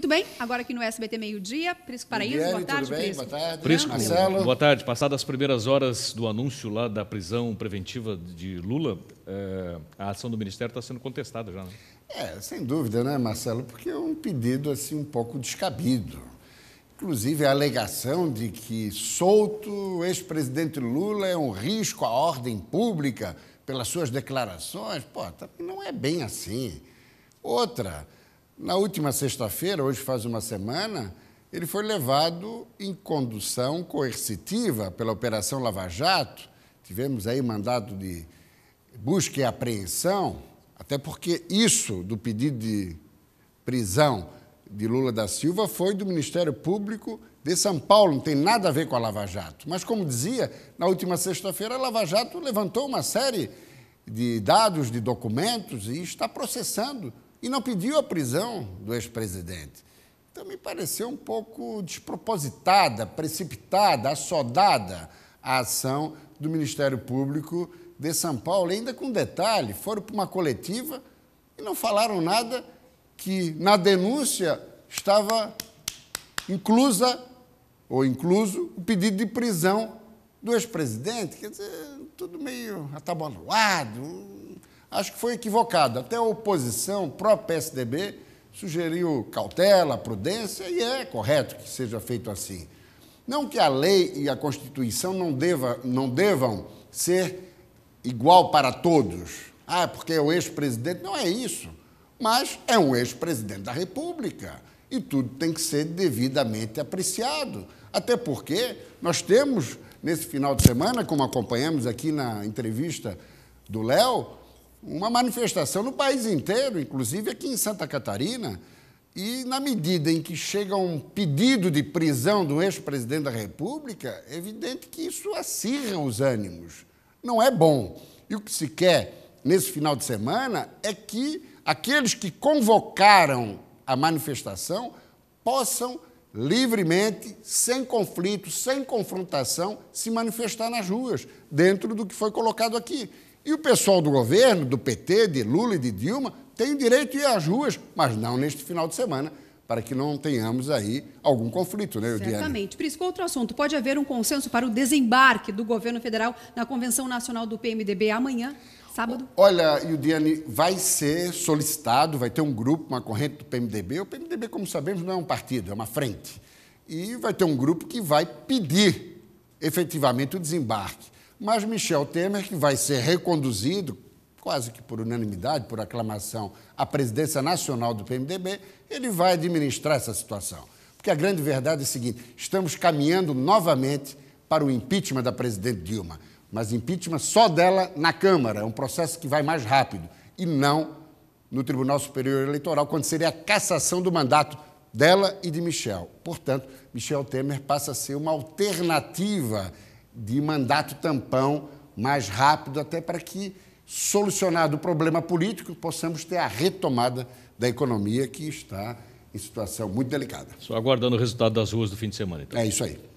Muito bem, agora aqui no SBT meio-dia, Prisco Paraíso, boa tarde, tudo Prisco. Boa tarde, Prisco, Marcelo. Boa tarde. Passadas as primeiras horas do anúncio lá da prisão preventiva de Lula, é, a ação do Ministério está sendo contestada já, né? É, sem dúvida, né, Marcelo? Porque é um pedido assim um pouco descabido. Inclusive a alegação de que solto o ex-presidente Lula é um risco à ordem pública pelas suas declarações, pô, tá, não é bem assim. Outra, na última sexta-feira, hoje faz uma semana, ele foi levado em condução coercitiva pela Operação Lava Jato. Tivemos aí mandado de busca e apreensão, até porque isso do pedido de prisão de Lula da Silva foi do Ministério Público de São Paulo, não tem nada a ver com a Lava Jato. Mas, como dizia, na última sexta-feira, a Lava Jato levantou uma série de dados, de documentos e está processando e não pediu a prisão do ex-presidente. Então me pareceu um pouco despropositada, precipitada, assodada a ação do Ministério Público de São Paulo, ainda com detalhe, foram para uma coletiva e não falaram nada que na denúncia estava inclusa ou incluso o pedido de prisão do ex-presidente, quer dizer, tudo meio atabalhoado, acho que foi equivocada. Até a oposição, o próprio PSDB, sugeriu cautela, prudência, e é correto que seja feito assim. Não que a lei e a Constituição não, deva, não devam ser igual para todos. Ah, é porque é o ex-presidente. Não é isso. Mas é um ex-presidente da República. E tudo tem que ser devidamente apreciado. Até porque nós temos, nesse final de semana, como acompanhamos aqui na entrevista do Léo, uma manifestação no país inteiro, inclusive aqui em Santa Catarina. E na medida em que chega um pedido de prisão do ex-presidente da República, é evidente que isso acirra os ânimos. Não é bom. E o que se quer nesse final de semana é que aqueles que convocaram a manifestação possam livremente, sem conflito, sem confrontação, se manifestar nas ruas, dentro do que foi colocado aqui. E o pessoal do governo, do PT, de Lula e de Dilma, tem direito de ir às ruas, mas não neste final de semana, para que não tenhamos aí algum conflito, né, Certamente. Diana? Por isso, outro assunto, pode haver um consenso para o desembarque do governo federal na Convenção Nacional do PMDB amanhã? Sábado? Olha, Ildiane, vai ser solicitado, vai ter um grupo, uma corrente do PMDB. O PMDB, como sabemos, não é um partido, é uma frente. E vai ter um grupo que vai pedir efetivamente o desembarque. Mas Michel Temer, que vai ser reconduzido, quase que por unanimidade, por aclamação, à presidência nacional do PMDB, ele vai administrar essa situação. Porque a grande verdade é a seguinte: estamos caminhando novamente para o impeachment da presidente Dilma, mas impeachment só dela na Câmara, é um processo que vai mais rápido, e não no Tribunal Superior Eleitoral, quando seria a cassação do mandato dela e de Michel. Portanto, Michel Temer passa a ser uma alternativa de mandato tampão mais rápido, até para que, solucionado o problema político, possamos ter a retomada da economia que está em situação muito delicada. Só aguardando o resultado das ruas do fim de semana, então. É isso aí.